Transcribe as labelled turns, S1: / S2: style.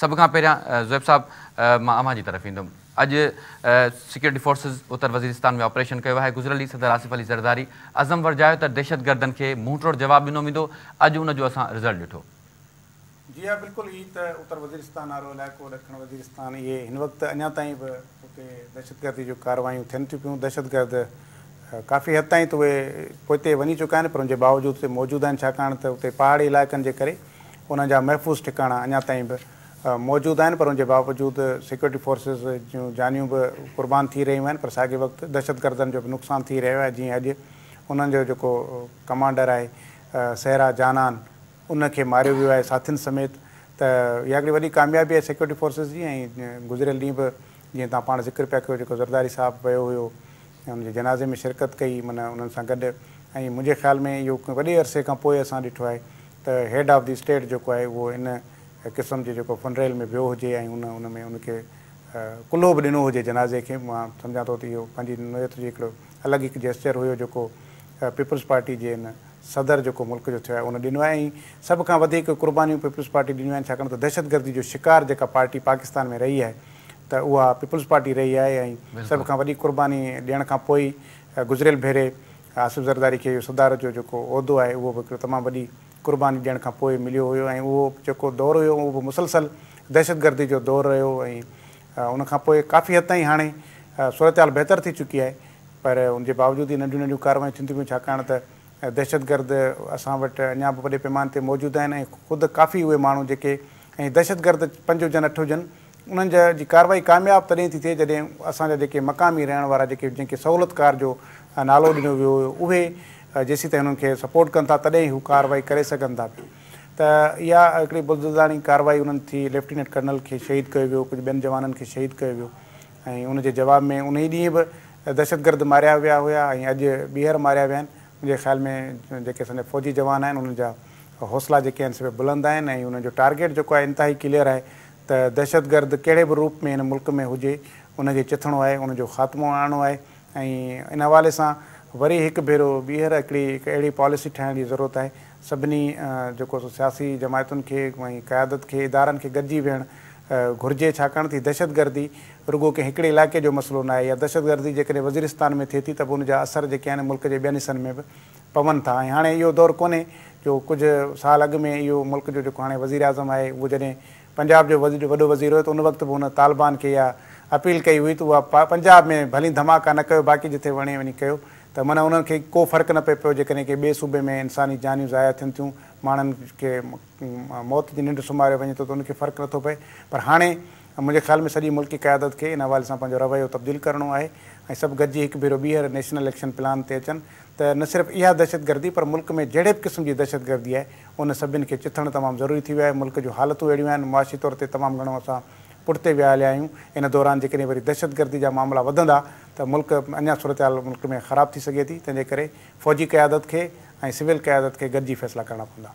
S1: सभ खां पहिरियां ज़ुएब साहबु मां अमांजी तरफ़ ईंदुमि अॼु सिक्योरिटी फोर्सिस उत्तर वज़ीरिस्तान में ऑपरेशन कयो आहे गुज़िरियल सदर आसिफ़ अली ज़रदारी अज़म वरजायो त दहशतगर्दनि खे मूं तोड़ जवाबु ॾिनो वेंदो अॼु उनजो असां रिज़ल्ट ॾिठो जी हा बिल्कुलु ई त उत्तर वज़ीरिस्तान वारो इलाइक़ो ॾखिण वज़ीरिस्तान इहे हिन वक़्तु अञा ताईं बि हुते दहशतगर्दी जूं कार्यवायूं थियनि थियूं पियूं दहशतगर्द काफ़ी हद ताईं त उहे पोइ वञी चुका आहिनि पर उनजे बावजूदि हुते मौजूदु आहिनि छाकाणि त हुते पहाड़ी इलाइक़नि जे करे उन्हनि जा महफ़ूज़ ठिकाणा अञा ताईं बि मौजूद आहिनि पर उनजे बावजूद सिक्योरिटी फोर्सिस जो जानू भी क़ुर्बान थी रहियूं आहिनि पर साॻे वक़्तु दहशतगर्दनि जो बि थी रो आहे जीअं अॼु उन्हनि कमांडर आहे सहरा जानान उनखे मारे वियो आहे साथियुनि समेत त इहा हिकिड़ी कामयाबी है सिक्योरिटी फोर्सिस की गुजरियल गुज़िरियल भी जो जीअं ज़िक्र पिया कयो जेको ज़रदारी साहब वियो हुयो ऐं जनाज़े में शिरकत कई मन उन्हनि सां गॾु ख़्याल में यो वे अरसे खां है असां हेड ऑफ द स्टेट जो है वो इन क़िस्म जो जेको फनरेल में वियो हुजे ऐं उन उन में उनखे कुल्हो बि ॾिनो हुजे जनाज़े खे मां सम्झा थो त इहो पंहिंजी नोयत जो हिकिड़ो अलॻि हिकु जेस्चर हुयो जेको पीपल्स पार्टी जे हिन सदर जेको मुल्क जो थियो आहे उन ॾिनो आहे ऐं सभु खां वधीक क़ुर्बानीूं पीपल्स पार्टी ॾिनियूं आहिनि छाकाणि त दहशतगर्दी जो शिकार जेका पार्टी पाकिस्तान में रही आहे त उहा पीपल्स पार्टी रही आहे ऐं सभु खां वॾी क़ुर्बानी ॾियण खां पोइ गुज़िरियल भेरे आसिफ़ ज़रदारी खे इहो सुधार जो जेको उहिदो आहे उहो बि हिकिड़ो तमामु वॾी क़ुर्बानी ॾियण खां पोइ मिलियो हुयो ऐं उहो जेको दौरु हुयो मुसलसल दहशतगर्दी जो दौर रो उन काफ़ी हद ताईं हाणे सूरत हाल बेहतर थी चुकी है पर उन बावजूद ही नंढियूं नंढियूं कारवायूं थी पियूं छाकाणि त दहशतगर्द असां वटि अञा बि वॾे पैमाने ते मौजूदु आहिनि काफ़ी उ माण्हू जेके ऐं दहशतगर्द पंज हुजनि अठ हुजनि उन्हनि जा जी कारवाई थी थे जॾहिं असा जी मक़ामी रहने वारा जैसे सहूलतकार जो नालो ॾिनो वियो हुयो जेसी ताईं हुननि खे सपोर्ट कनि था तॾहिं हू कारवाई करे सघनि था त इहा हिकिड़ी बुज़दानी कारवाई थी लेफ्टिनेंट कर्नल के शहीद किया वियो कुझु ॿियनि जवाननि खे शहीद किया वियो जवाब में उन ई ॾींहुं बि दहशतगर्द मारिया विया हुया ऐं अॼु मारिया विया आहिनि ख़्याल में जो असांजा फ़ौजी जवान आहिनि उन्हनि हौसला जेके आहिनि से बुलंद आहिनि ऐं उनजो टारगेट जेको आहे इंतिहाई क्लियर है त दहशतगर्द कड़े भी रूप में इन मुल्क में हुए उनके चिथणो है उनको ख़ात्मो आणणो आहे इन हवा से वरी हिकु भेरो ॿीहर हिकिड़ी अहिड़ी पॉलिसी ठाहिण जी ज़रूरत आहे सभिनी जेको सियासी जमायतुनि खे ऐं क़यादत खे इदारनि खे गॾिजी वेहणु घुरिजे छाकाणि थी दहशतगर्दी रुगो कंहिं हिकिड़े इलाइक़े जो मसलो न आहे या दहशतगर्दी जेकॾहिं वज़ीरस्तान में थिए थी त पोइ हुन असर जेके आहिनि मुल्क जे ॿियनि हिसनि में बि पवनि था ऐं हाणे इहो दौरु कोन्हे जो कुझु साल अॻु में इहो मुल्क़ जो जेको हाणे वज़ीराज़म आहे उहो जॾहिं पंजाब जो वज़ीर वॾो वज़ीर हुयो त उन वक़्तु बि उन तालिबान खे इहा अपील कई हुई त उहा पंजाब में भली धमाका न कयो बाक़ी वणे वञी कयो त माना उन्हनि खे को फ़र्क़ु न पए पियो जेकॾहिं की ॿिए सूबे में इंसानी जानियूं ज़ाया थियनि थियूं माण्हुनि खे मौत जी निंड सुम्हारियो वञे थो त उनखे फ़र्क़ु नथो पए पर हाणे मुंहिंजे ख़्याल में सॼी मुल्की क़यादत खे इन हवाले सां पंहिंजो रवैयो तब्दील करिणो आहे ऐं सभु गॾिजी हिकु भेरो ॿीहर नेशनल इलेक्शन प्लान ते अचनि त न सिर्फ़ु इहा दहशतगर्दी पर मुल्क में जहिड़े बि क़िस्म जी दहशतगर्दी आहे उन सभिनि खे चिथणु तमामु ज़रूरी थी वियो आहे मुल्क जूं हालतूं अहिड़ियूं आहिनि मुआशी तौर ते तमामु घणो असां पुठिते विया हलिया आहियूं इन दौरान जेकॾहिं वरी दहशतगर्दी जा मामला वधंदा त मुल्क अञा सूरत हाल मुल्क में ख़राबु थी सघे थी तंहिंजे करे फ़ौजी कयादत खे ऐं सिविल क़यादत खे गॾिजी फ़ैसिला करणा पवंदा